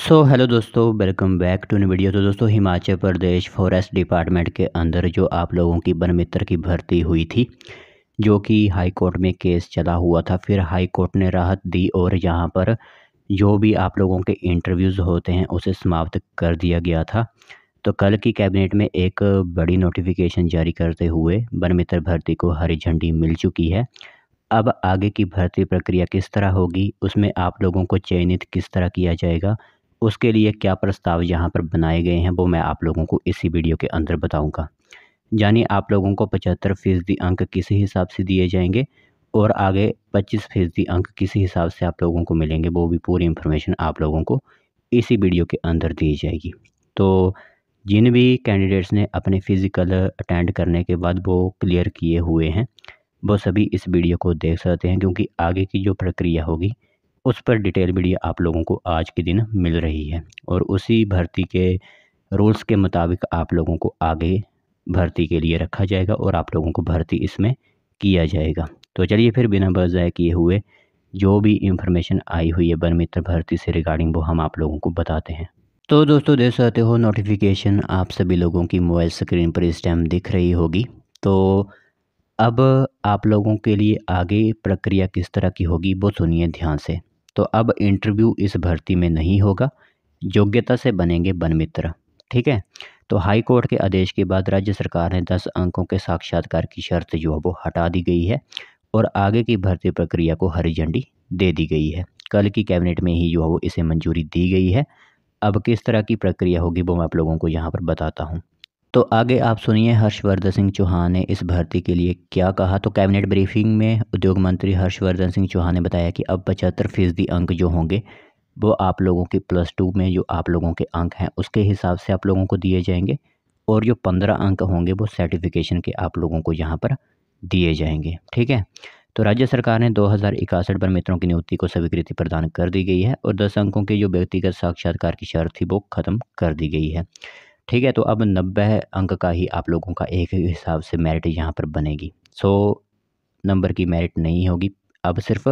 सो hello दोस्तों welcome back to new video तो दोस्तों हिमाचल प्रदेश फॉरेस्ट डिपार्टमेंट के अंदर जो आप लोगों की वन मित्र की भर्ती हुई थी जो कि हाई कोर्ट में केस चला हुआ था फिर हाई कोर्ट ने राहत दी और यहाँ पर जो भी आप लोगों के इंटरव्यूज़ होते हैं उसे समाप्त कर दिया गया था तो कल की कैबिनेट में एक बड़ी नोटिफिकेशन जारी करते हुए वन मित्र भर्ती को हरी झंडी मिल चुकी है अब आगे की भर्ती प्रक्रिया किस तरह होगी उसमें आप लोगों को चयनित किस तरह किया जाएगा उसके लिए क्या प्रस्ताव यहाँ पर बनाए गए हैं वो मैं आप लोगों को इसी वीडियो के अंदर बताऊँगा यानी आप लोगों को पचहत्तर फ़ीसदी अंक किसी हिसाब से दिए जाएंगे और आगे पच्चीस फ़ीसदी अंक किसी हिसाब से आप लोगों को मिलेंगे वो भी पूरी इन्फॉर्मेशन आप लोगों को इसी वीडियो के अंदर दी जाएगी तो जिन भी कैंडिडेट्स ने अपने फ़िज़िकल अटेंड करने के बाद वो क्लियर किए हुए हैं वो सभी इस वीडियो को देख सकते हैं क्योंकि आगे की जो प्रक्रिया होगी उस पर डिटेल वीडियो आप लोगों को आज के दिन मिल रही है और उसी भर्ती के रूल्स के मुताबिक आप लोगों को आगे भर्ती के लिए रखा जाएगा और आप लोगों को भर्ती इसमें किया जाएगा तो चलिए फिर बिना बजाय किए हुए जो भी इंफॉर्मेशन आई हुई है वन मित्र भर्ती से रिगार्डिंग वो हम आप लोगों को बताते हैं तो दोस्तों देख सकते हो नोटिफिकेशन आप सभी लोगों की मोबाइल स्क्रीन पर इस टाइम दिख रही होगी तो अब आप लोगों के लिए आगे प्रक्रिया किस तरह की होगी वो सुनिए ध्यान से तो अब इंटरव्यू इस भर्ती में नहीं होगा योग्यता से बनेंगे वन मित्र ठीक है तो हाई कोर्ट के आदेश के बाद राज्य सरकार ने 10 अंकों के साक्षात्कार की शर्त जो है वो हटा दी गई है और आगे की भर्ती प्रक्रिया को हरी झंडी दे दी गई है कल की कैबिनेट में ही जो है वो इसे मंजूरी दी गई है अब किस तरह की प्रक्रिया होगी वो मैं आप लोगों को यहाँ पर बताता हूँ तो आगे आप सुनिए हर्षवर्धन सिंह चौहान ने इस भर्ती के लिए क्या कहा तो कैबिनेट ब्रीफिंग में उद्योग मंत्री हर्षवर्धन सिंह चौहान ने बताया कि अब पचहत्तर फीसदी अंक जो होंगे वो आप लोगों के प्लस टू में जो आप लोगों के अंक हैं उसके हिसाब से आप लोगों को दिए जाएंगे और जो पंद्रह अंक होंगे वो सर्टिफिकेशन के आप लोगों को यहाँ पर दिए जाएंगे ठीक है तो राज्य सरकार ने दो हज़ार इकसठ पर मित्रों की नियुक्ति को स्वीकृति प्रदान कर दी गई है और दस अंकों के जो व्यक्तिगत साक्षात्कार की शर्त थी वो ख़त्म कर दी गई है ठीक है तो अब नब्बे अंक का ही आप लोगों का एक हिसाब से मेरिट यहाँ पर बनेगी सौ नंबर की मेरिट नहीं होगी अब सिर्फ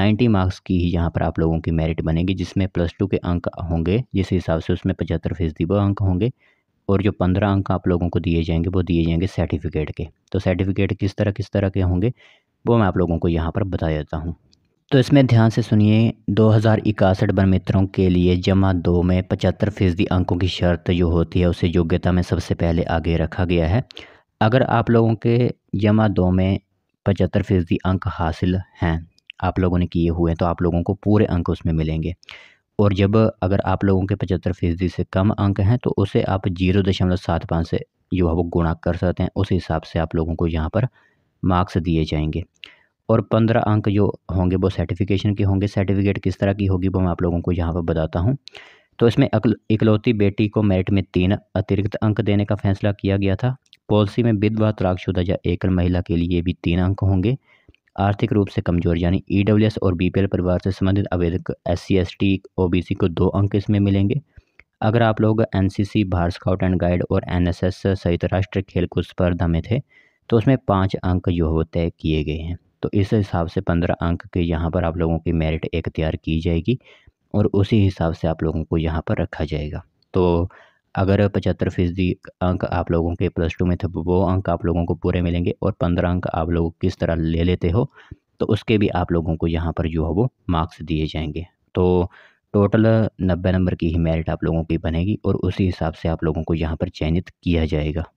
नाइन्टी मार्क्स की ही यहाँ पर आप लोगों की मेरिट बनेगी जिसमें प्लस टू के अंक होंगे जिस हिसाब से उसमें पचहत्तर फीसदी वो अंक होंगे और जो पंद्रह अंक आप लोगों को दिए जाएंगे वो दिए जाएंगे सर्टिफिकेट के तो सर्टिफिकेट किस तरह किस तरह के होंगे वो मैं आप लोगों को यहाँ पर बता देता हूँ तो इसमें ध्यान से सुनिए दो हज़ार इकासठ मित्रों के लिए जमा दो में पचहत्तर फीसदी अंकों की शर्त जो होती है उसे योग्यता में सबसे पहले आगे रखा गया है अगर आप लोगों के जमा दो में पचहत्तर फीसदी अंक हासिल हैं आप लोगों ने किए हुए हैं तो आप लोगों को पूरे अंक उसमें मिलेंगे और जब अगर आप लोगों के पचहत्तर फीसदी से कम अंक हैं तो उसे आप जीरो दशमलव सात पाँच से जो है वो गुणा कर सकते हैं उस हिसाब से आप लोगों को यहाँ पर मार्क्स दिए जाएंगे और पंद्रह अंक जो होंगे वो सर्टिफिकेशन के होंगे सर्टिफिकेट किस तरह की होगी वो मैं आप लोगों को यहाँ पर बताता हूँ तो इसमें इकलौती बेटी को मेरिट में तीन अतिरिक्त अंक देने का फैसला किया गया था पॉलिसी में विधवा तलाकशुदा या एकल महिला के लिए भी तीन अंक होंगे आर्थिक रूप से कमजोर यानी ई e और बी परिवार से संबंधित आवेदक एस सी एस टी को दो अंक इसमें मिलेंगे अगर आप लोग N C C Bharat scout and guide और एन एस एस सहित राष्ट्रीय खेलकूद स्पर्धा में थे तो उसमें पाँच अंक जो होते किए गए हैं तो इस हिसाब से पंद्रह अंक के यहाँ पर आप लोगों की मेरिट एक तैयार की जाएगी और उसी हिसाब से आप लोगों को यहाँ पर रखा जाएगा तो अगर पचहत्तर फीसदी अंक आप लोगों के प्लस टू में थे वो अंक आप लोगों को पूरे मिलेंगे और पंद्रह अंक आप लोग किस तरह ले लेते हो तो उसके भी आप लोगों को यहाँ पर जो है वो मार्क्स दिए जाएंगे तो टोटल नब्बे नंबर की ही मेरिट आप लोगों की बनेगी और उसी हिसाब से आप लोगों को यहाँ पर चयनित किया जाएगा